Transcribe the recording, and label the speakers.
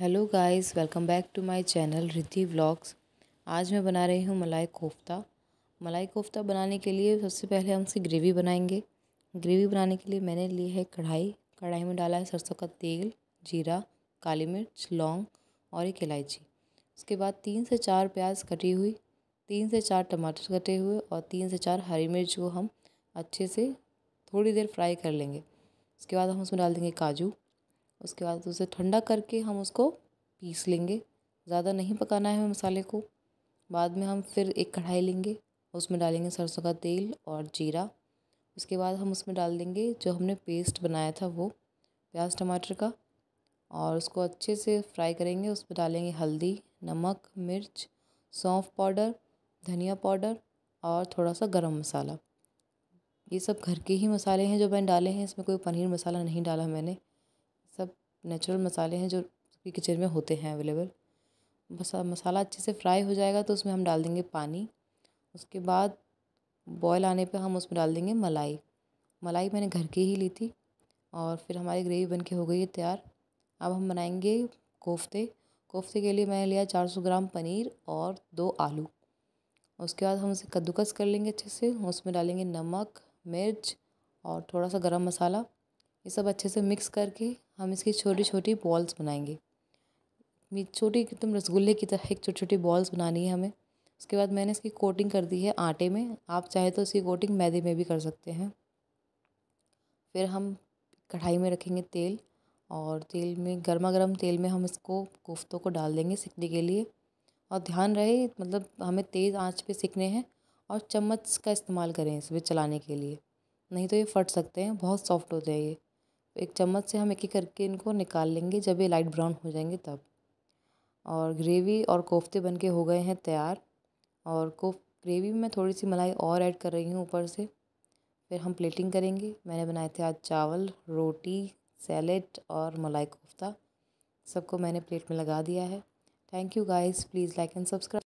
Speaker 1: hello guys welcome back to my channel Riddhi vlogs आज मैं बना रही हूँ मलाई कोफ्ता मलाई कोफ्ता बनाने के लिए सबसे पहले हम उसे ग्रेवी बनाएंगे ग्रेवी बनाने के लिए मैंने ली है कढ़ाई कढ़ाई में डाला है सरसों का तेल जीरा काली मिर्च लौंग और एक इलायची उसके बाद तीन से चार प्याज कटी हुई तीन से चार टमाटर कटे हुए और तीन से चार हरी मिर्च को हम अच्छे से थोड़ी देर फ्राई कर लेंगे उसके बाद हम उसमें डाल देंगे काजू उसके बाद उसे ठंडा करके हम उसको पीस लेंगे ज़्यादा नहीं पकाना है हमें मसाले को बाद में हम फिर एक कढ़ाई लेंगे उसमें डालेंगे सरसों का तेल और जीरा उसके बाद हम उसमें डाल देंगे जो हमने पेस्ट बनाया था वो प्याज टमाटर का और उसको अच्छे से फ्राई करेंगे उस पर डालेंगे हल्दी नमक मिर्च सौंफ पाउडर धनिया पाउडर और थोड़ा सा गरम मसाला ये सब घर के ही मसाले हैं जो मैंने डाले हैं इसमें कोई पनीर मसाला नहीं डाला मैंने नेचुरल मसाले हैं जो सबकी किचन में होते हैं अवेलेबल बस मसाला अच्छे से फ्राई हो जाएगा तो उसमें हम डाल देंगे पानी उसके बाद बॉयल आने पे हम उसमें डाल देंगे मलाई मलाई मैंने घर की ही ली थी और फिर हमारी ग्रेवी बन के हो गई है तैयार अब हम बनाएंगे कोफ्ते कोफ्ते के लिए मैंने लिया चार सौ ग्राम पनीर और दो आलू उसके बाद हम उसे कद्दूकस कर लेंगे अच्छे से उसमें डालेंगे नमक मिर्च और थोड़ा सा गरम मसाला ये सब अच्छे से मिक्स करके हम इसकी छोटी छोटी बॉल्स बनाएंगे छोटी एकदम रसगुल्ले की तरह एक छोटी छोटी बॉल्स बनानी है हमें उसके बाद मैंने इसकी कोटिंग कर दी है आटे में आप चाहे तो इसकी कोटिंग मैदे में भी कर सकते हैं फिर हम कढ़ाई में रखेंगे तेल और तेल में गर्मा गर्म तेल में हम इसको कोफ्तों को डाल देंगे सिकने के लिए और ध्यान रहे मतलब हमें तेज़ आंच पे सिकने हैं और चम्मच का इस्तेमाल करें इसमें चलाने के लिए नहीं तो ये फट सकते हैं बहुत सॉफ्ट होते हैं ये एक चम्मच से हम एक ही करके इनको निकाल लेंगे जब ये लाइट ब्राउन हो जाएंगे तब और ग्रेवी और कोफ्ते बन के हो गए हैं तैयार और कोफ ग्रेवी में थोड़ी सी मलाई और ऐड कर रही हूँ ऊपर से फिर हम प्लेटिंग करेंगे मैंने बनाए थे आज चावल रोटी सैलेड और मलाई कोफ्ता सबको मैंने प्लेट में लगा दिया है thank you guys please like and subscribe